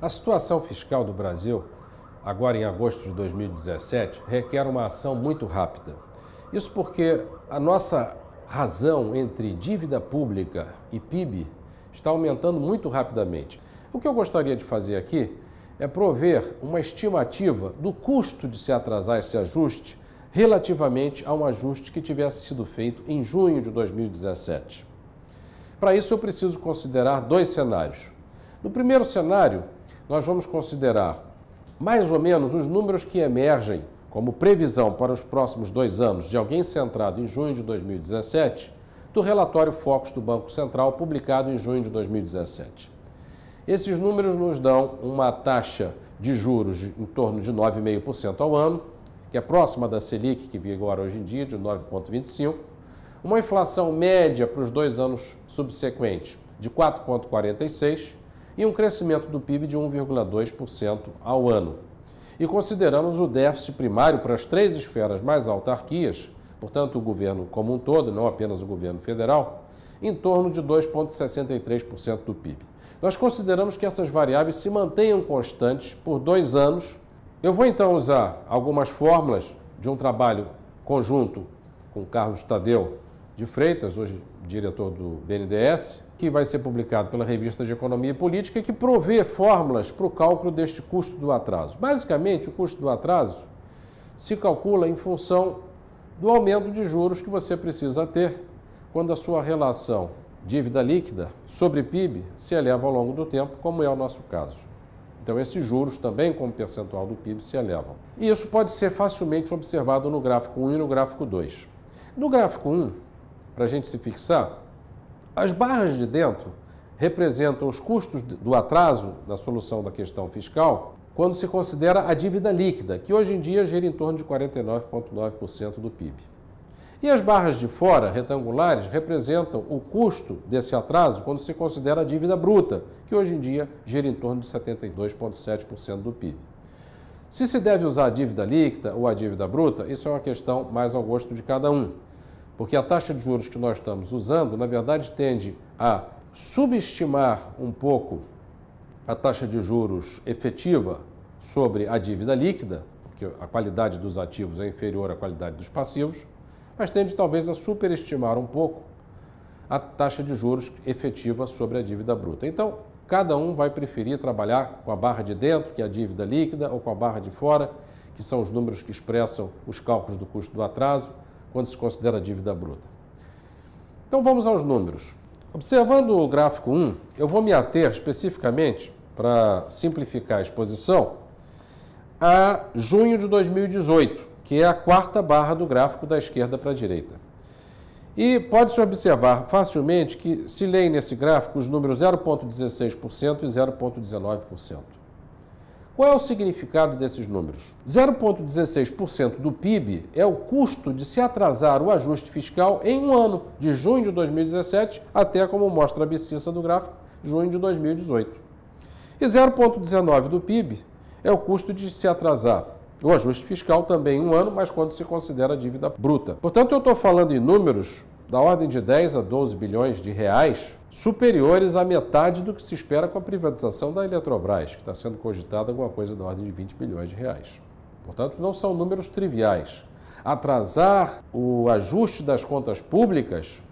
A situação fiscal do Brasil, agora em agosto de 2017, requer uma ação muito rápida. Isso porque a nossa razão entre dívida pública e PIB está aumentando muito rapidamente. O que eu gostaria de fazer aqui é prover uma estimativa do custo de se atrasar esse ajuste relativamente a um ajuste que tivesse sido feito em junho de 2017. Para isso, eu preciso considerar dois cenários. No primeiro cenário, nós vamos considerar mais ou menos os números que emergem como previsão para os próximos dois anos de alguém centrado em junho de 2017 do relatório Focus do Banco Central publicado em junho de 2017. Esses números nos dão uma taxa de juros em torno de 9,5% ao ano, que é próxima da Selic, que vigora hoje em dia, de 9,25%, uma inflação média para os dois anos subsequentes de 4,46%, e um crescimento do PIB de 1,2% ao ano. E consideramos o déficit primário para as três esferas mais autarquias, portanto, o governo como um todo, não apenas o governo federal, em torno de 2,63% do PIB. Nós consideramos que essas variáveis se mantenham constantes por dois anos. Eu vou então usar algumas fórmulas de um trabalho conjunto com Carlos Tadeu de Freitas, hoje diretor do BNDES, que vai ser publicado pela Revista de Economia e Política, que provê fórmulas para o cálculo deste custo do atraso. Basicamente, o custo do atraso se calcula em função do aumento de juros que você precisa ter quando a sua relação dívida líquida sobre PIB se eleva ao longo do tempo, como é o nosso caso. Então, esses juros também, como percentual do PIB, se elevam. E isso pode ser facilmente observado no gráfico 1 e no gráfico 2. No gráfico 1, para a gente se fixar, as barras de dentro representam os custos do atraso na solução da questão fiscal quando se considera a dívida líquida, que hoje em dia gira em torno de 49,9% do PIB. E as barras de fora, retangulares, representam o custo desse atraso quando se considera a dívida bruta, que hoje em dia gira em torno de 72,7% do PIB. Se se deve usar a dívida líquida ou a dívida bruta, isso é uma questão mais ao gosto de cada um. Porque a taxa de juros que nós estamos usando, na verdade, tende a subestimar um pouco a taxa de juros efetiva sobre a dívida líquida, porque a qualidade dos ativos é inferior à qualidade dos passivos, mas tende talvez a superestimar um pouco a taxa de juros efetiva sobre a dívida bruta. Então, cada um vai preferir trabalhar com a barra de dentro, que é a dívida líquida, ou com a barra de fora, que são os números que expressam os cálculos do custo do atraso quando se considera dívida bruta. Então vamos aos números. Observando o gráfico 1, eu vou me ater especificamente, para simplificar a exposição, a junho de 2018, que é a quarta barra do gráfico da esquerda para a direita. E pode-se observar facilmente que se leem nesse gráfico os números 0,16% e 0,19%. Qual é o significado desses números? 0,16% do PIB é o custo de se atrasar o ajuste fiscal em um ano, de junho de 2017 até, como mostra a abscissa do gráfico, junho de 2018. E 0,19% do PIB é o custo de se atrasar o ajuste fiscal também um ano, mas quando se considera a dívida bruta. Portanto, eu estou falando em números da ordem de 10 a 12 bilhões de reais, superiores à metade do que se espera com a privatização da Eletrobras, que está sendo cogitada alguma coisa da ordem de 20 bilhões de reais. Portanto, não são números triviais. Atrasar o ajuste das contas públicas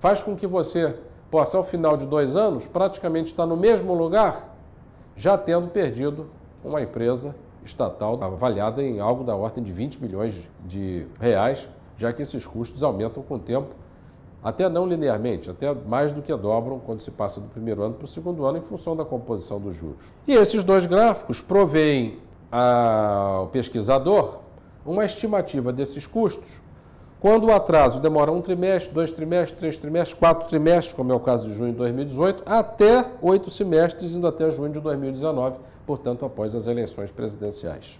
faz com que você possa, ao final de dois anos, praticamente estar no mesmo lugar, já tendo perdido uma empresa estatal avaliada em algo da ordem de 20 bilhões de reais, já que esses custos aumentam com o tempo, até não linearmente, até mais do que dobram quando se passa do primeiro ano para o segundo ano, em função da composição dos juros. E esses dois gráficos provêm ao pesquisador uma estimativa desses custos quando o atraso demora um trimestre, dois trimestres, três trimestres, quatro trimestres, como é o caso de junho de 2018, até oito semestres, indo até junho de 2019, portanto, após as eleições presidenciais.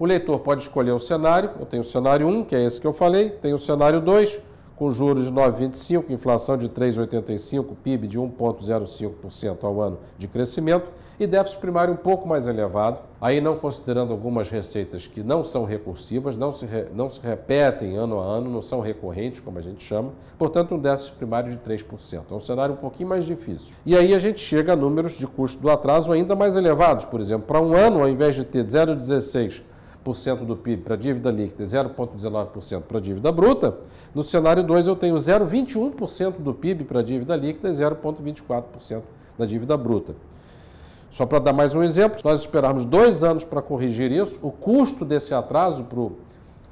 O leitor pode escolher o cenário, eu tenho o cenário 1, que é esse que eu falei, tenho o cenário 2, com juros de 9,25, inflação de 3,85, PIB de 1,05% ao ano de crescimento e déficit primário um pouco mais elevado, aí não considerando algumas receitas que não são recursivas, não se, re, não se repetem ano a ano, não são recorrentes, como a gente chama, portanto, um déficit primário de 3%. É um cenário um pouquinho mais difícil. E aí a gente chega a números de custo do atraso ainda mais elevados, por exemplo, para um ano, ao invés de ter 0,16%, do PIB para dívida líquida e 0,19% para dívida bruta, no cenário 2 eu tenho 0,21% do PIB para dívida líquida e 0,24% da dívida bruta. Só para dar mais um exemplo, se nós esperarmos dois anos para corrigir isso, o custo desse atraso para o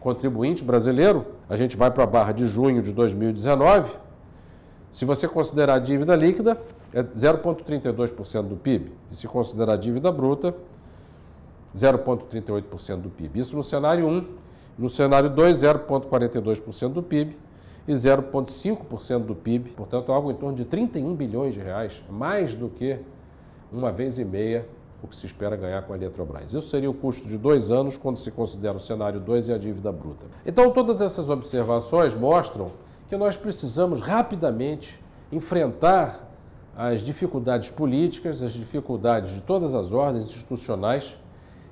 contribuinte brasileiro, a gente vai para a barra de junho de 2019, se você considerar a dívida líquida, é 0,32% do PIB. E se considerar a dívida bruta, 0,38% do PIB. Isso no cenário 1. No cenário 2, 0,42% do PIB e 0,5% do PIB. Portanto, algo em torno de 31 bilhões de reais, mais do que uma vez e meia o que se espera ganhar com a Eletrobras. Isso seria o custo de dois anos quando se considera o cenário 2 e a dívida bruta. Então, todas essas observações mostram que nós precisamos rapidamente enfrentar as dificuldades políticas, as dificuldades de todas as ordens institucionais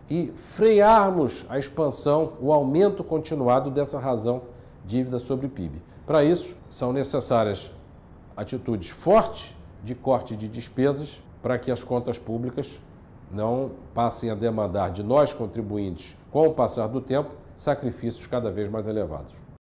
e frearmos a expansão, o aumento continuado dessa razão dívida sobre PIB. Para isso, são necessárias atitudes fortes de corte de despesas para que as contas públicas não passem a demandar de nós contribuintes, com o passar do tempo, sacrifícios cada vez mais elevados.